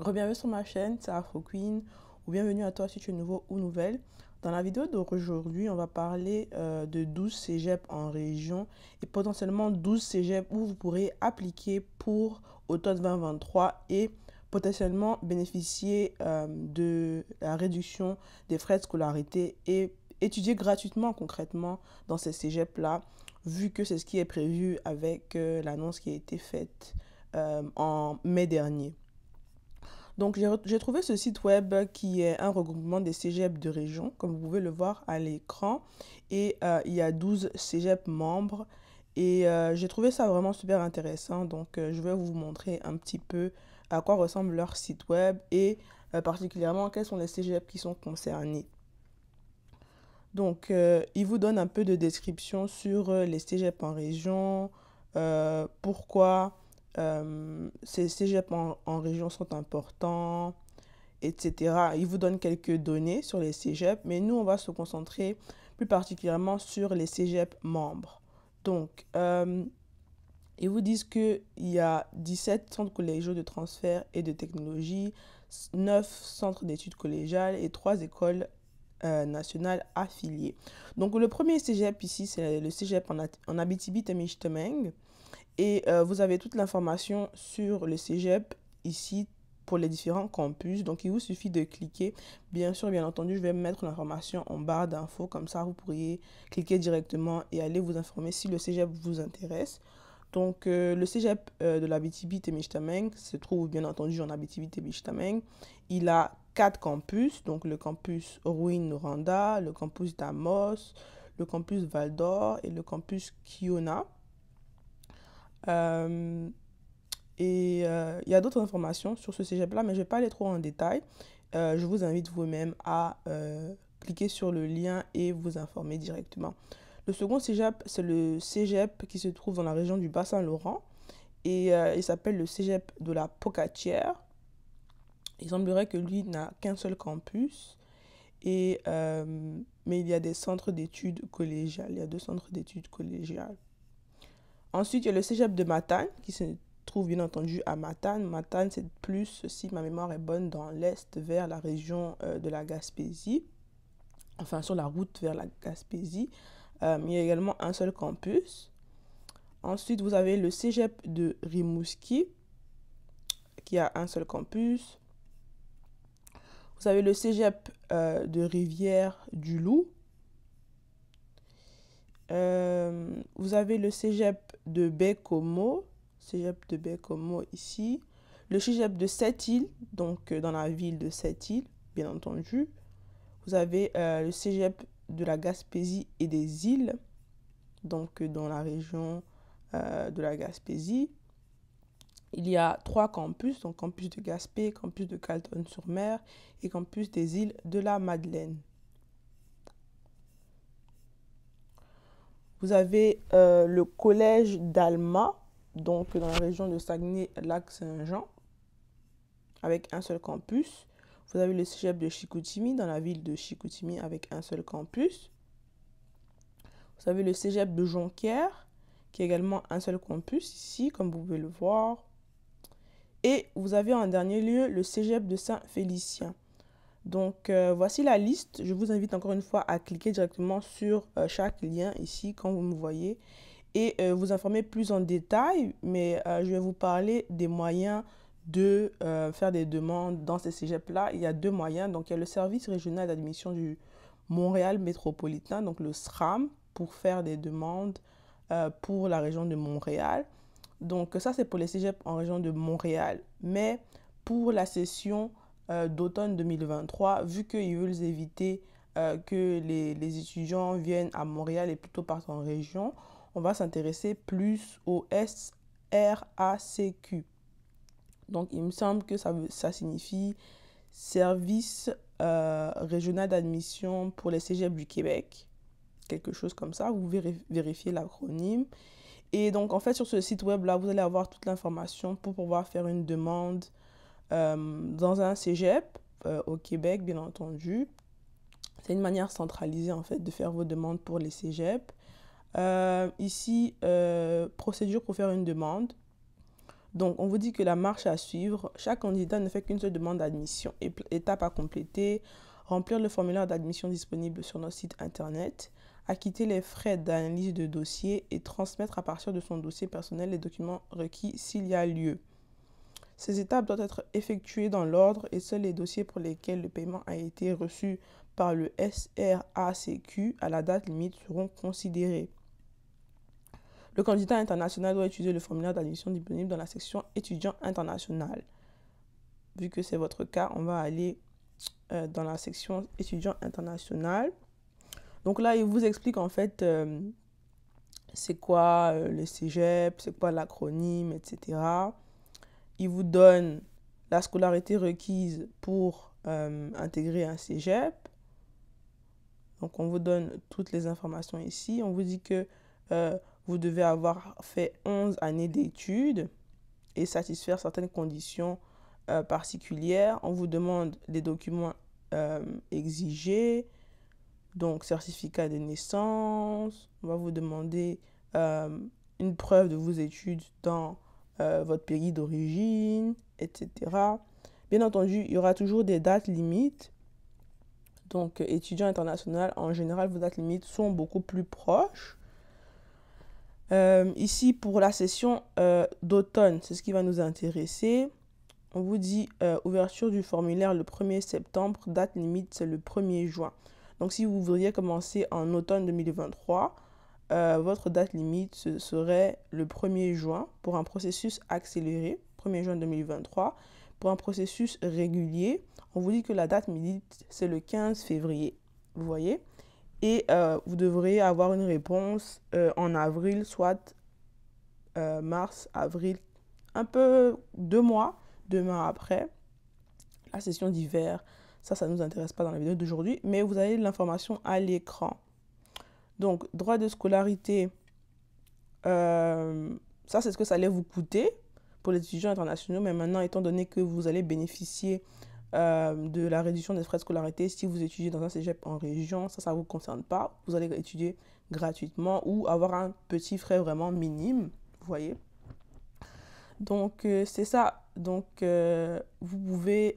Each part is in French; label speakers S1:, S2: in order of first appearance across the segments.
S1: Rebienvenue sur ma chaîne, c'est Afro Queen, ou bienvenue à toi si tu es nouveau ou nouvelle. Dans la vidéo d'aujourd'hui, on va parler euh, de 12 cégeps en région et potentiellement 12 cégeps où vous pourrez appliquer pour automne 2023 et potentiellement bénéficier euh, de la réduction des frais de scolarité et étudier gratuitement concrètement dans ces cégeps-là, vu que c'est ce qui est prévu avec euh, l'annonce qui a été faite en mai dernier. Donc, j'ai trouvé ce site web qui est un regroupement des cégeps de région, comme vous pouvez le voir à l'écran. Et euh, il y a 12 cégeps membres. Et euh, j'ai trouvé ça vraiment super intéressant. Donc, euh, je vais vous montrer un petit peu à quoi ressemble leur site web et particulièrement quels sont les cégeps qui sont concernés. Donc, il vous donne un peu de description sur les cégeps en région, pourquoi euh, ces cégeps en, région sont importants, etc. Ils vous donnent quelques données sur les cégeps, mais nous, on va se concentrer plus particulièrement sur les cégeps membres. Donc, euh, ils vous disent qu'il y a 17 centres collégiaux de transfert et de technologie, 9 centres d'études collégiales et 3 écoles euh, nationales affiliées. Donc, le premier cégep ici, c'est le cégep en, en Abitibi-Témiscamingue. Et euh, vous avez toute l'information sur le cégep ici pour les différents campus. Donc, il vous suffit de cliquer. Bien sûr, bien entendu, je vais mettre l'information en barre d'infos. Comme ça, vous pourriez cliquer directement et aller vous informer si le cégep vous intéresse. Donc, euh, le cégep euh, de l'Abitibi-Témiscamingue se trouve bien entendu en Abitibi-Témiscamingue. Il a quatre campus, donc le campus Ruin-Noranda, le campus d'Amos, le campus Val-d'Or et le campus Kiona. Euh, et euh, il y a d'autres informations sur ce cégep-là, mais je ne vais pas aller trop en détail. Euh, je vous invite vous-même à cliquer sur le lien et vous informer directement. Le second cégep, c'est le cégep qui se trouve dans la région du Bas-Saint-Laurent et il s'appelle le cégep de la Pocatière. Il semblerait que lui n'a qu'un seul campus, et, mais il y a des centres d'études collégiales. Il y a deux centres d'études collégiales. Ensuite, il y a le cégep de Matane, qui se trouve bien entendu à Matane. Matane, c'est plus, si ma mémoire est bonne, dans l'est, vers la région euh, de la Gaspésie, enfin sur la route vers la Gaspésie. Euh, il y a également un seul campus. Ensuite, vous avez le cégep de Rimouski, qui a un seul campus. Vous avez le cégep euh, de Rivière-du-Loup. vous avez le cégep de Baie-Como, cégep de baie Comeau ici, le cégep de Sept-Îles, donc euh, dans la ville de Sept-Îles, bien entendu. Vous avez euh, le cégep de la Gaspésie et des îles, donc euh, dans la région de la Gaspésie. Il y a trois campus, donc campus de Gaspé, campus de calton sur mer et campus des îles de la Madeleine. Vous avez euh, le collège d'Alma, donc dans la région de Saguenay-Lac-Saint-Jean, avec un seul campus. Vous avez le cégep de Chicoutimi, dans la ville de Chicoutimi, avec un seul campus. Vous avez le cégep de Jonquière, qui est également un seul campus ici, comme vous pouvez le voir. Et vous avez en dernier lieu le cégep de Saint-Félicien. Donc euh, voici la liste. Je vous invite encore une fois à cliquer directement sur euh, chaque lien ici quand vous me voyez et euh, vous informer plus en détail, mais je vais vous parler des moyens de faire des demandes dans ces cégeps-là. Il y a deux moyens. Donc il y a le service régional d'admission du Montréal métropolitain, donc le SRAM, pour faire des demandes pour la région de Montréal. Donc ça, c'est pour les cégeps en région de Montréal. Mais pour la session euh, d'automne 2023, vu qu'ils veulent éviter euh, que les, étudiants viennent à Montréal et plutôt partent en région, on va s'intéresser plus au SRACQ. Donc il me semble que ça, signifie Service euh, régional d'admission pour les cégeps du Québec, quelque chose comme ça, vous vérifiez l'acronyme. Et donc en fait sur ce site web là, vous allez avoir toute l'information pour pouvoir faire une demande euh, dans un cégep euh, au Québec, bien entendu. C'est une manière centralisée en fait de faire vos demandes pour les cégeps. Euh, ici, procédure pour faire une demande. Donc, on vous dit que la marche à suivre, chaque candidat ne fait qu'une seule demande d'admission. Étape à compléter, remplir le formulaire d'admission disponible sur notre site internet, acquitter les frais d'analyse de dossier et transmettre à partir de son dossier personnel les documents requis s'il y a lieu. Ces étapes doivent être effectuées dans l'ordre et seuls les dossiers pour lesquels le paiement a été reçu par le SRACQ à la date limite seront considérés. Le candidat international doit utiliser le formulaire d'admission disponible dans la section étudiant international. Vu que c'est votre cas, on va aller euh, dans la section étudiant international. Donc là, il vous explique en fait euh, c'est quoi euh, le cégep, c'est quoi l'acronyme, etc il vous donne la scolarité requise pour euh, intégrer un cégep. Donc, on vous donne toutes les informations ici. On vous dit que euh, vous devez avoir fait 11 années d'études et satisfaire certaines conditions euh, particulières. On vous demande des documents exigés, donc certificat de naissance. On va vous demander une preuve de vos études dans euh, votre pays d'origine, etc. Bien entendu, il y aura toujours des dates limites. Donc, euh, étudiants internationaux, en général, vos dates limites sont beaucoup plus proches. Euh, ici, pour la session d'automne, c'est ce qui va nous intéresser. On vous dit ouverture du formulaire le 1er septembre, date limite c'est le 1er juin. Donc, si vous voudriez commencer en automne 2023, euh, votre date limite serait le 1er juin pour un processus accéléré, 1er juin 2023. Pour un processus régulier, on vous dit que la date limite, c'est le 15 février. Vous voyez Et euh, vous devrez avoir une réponse euh, en avril, soit mars, avril, un peu deux mois, demain après la session d'hiver. Ça, ça ne nous intéresse pas dans la vidéo d'aujourd'hui, mais vous avez l'information à l'écran. Donc, droit de scolarité, euh, ça, c'est ce que ça allait vous coûter pour les étudiants internationaux. Mais maintenant, étant donné que vous allez bénéficier euh, de la réduction des frais de scolarité, si vous étudiez dans un cégep en région, ça, ça ne vous concerne pas. Vous allez étudier gratuitement ou avoir un petit frais vraiment minime, vous voyez. Donc, euh, c'est ça. Donc, vous pouvez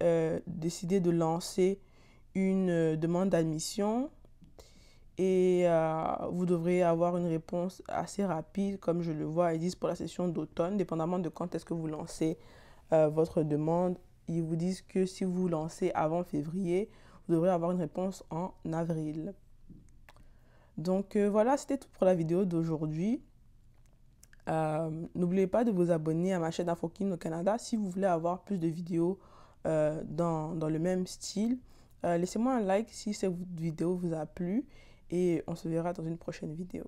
S1: décider de lancer une demande d'admission et euh, vous devrez avoir une réponse assez rapide, comme je le vois. Ils disent pour la session d'automne, dépendamment de quand est-ce que vous lancez euh, votre demande, ils vous disent que si vous lancez avant février, vous devrez avoir une réponse en avril. Donc euh, voilà, c'était tout pour la vidéo d'aujourd'hui. N'oubliez pas de vous abonner à ma chaîne Afrokin au Canada si vous voulez avoir plus de vidéos dans, dans, le même style. Laissez-moi un like si cette vidéo vous a plu et on se verra dans une prochaine vidéo.